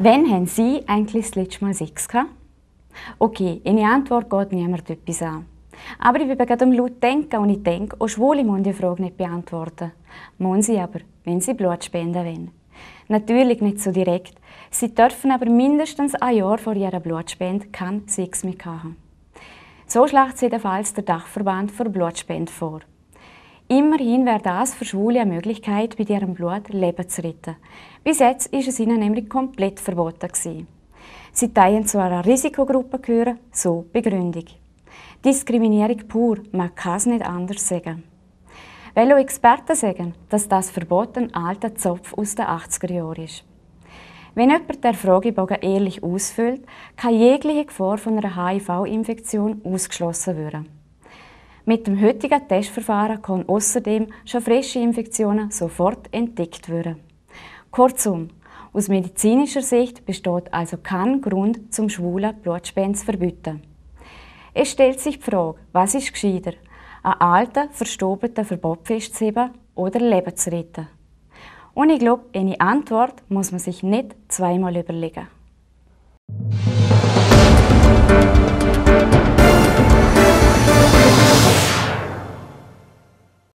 Wann haben Sie eigentlich das letzte Mal Sex gehabt? Okay, eine Antwort geht niemand etwas an. Aber ich bin gerade am laut denken und ich denke, auch oh Schwule müssen die Frage nicht beantworten. Müssen sie aber, wenn sie Blut spenden wollen. Natürlich nicht so direkt. Sie dürfen aber mindestens ein Jahr vor ihrer Blutspende keinen Sex mehr haben. So schlägt jedenfalls der Dachverband für Blutspende vor. Immerhin wäre das für Schwule eine Möglichkeit, mit ihrem Blut Leben zu retten. Bis jetzt war es ihnen nämlich komplett verboten. Gewesen. Sie teilen zu einer Risikogruppe gehören, so Begründung. Diskriminierung pur, man kann es nicht anders sagen. Weil auch Experten sagen, dass das verboten ein alter Zopf aus den 80er Jahren ist. Wenn jemand der Fragebogen ehrlich ausfüllt, kann jegliche Gefahr von einer HIV-Infektion ausgeschlossen werden. Mit dem heutigen Testverfahren können außerdem schon frische Infektionen sofort entdeckt werden. Kurzum, aus medizinischer Sicht besteht also kein Grund zum schwulen Blutspenden zu verbieten. Es stellt sich die Frage, was ist gescheiter, einen alten, verstobelten Verbot festzuheben oder Leben zu retten? Und ich glaube, eine Antwort muss man sich nicht zweimal überlegen.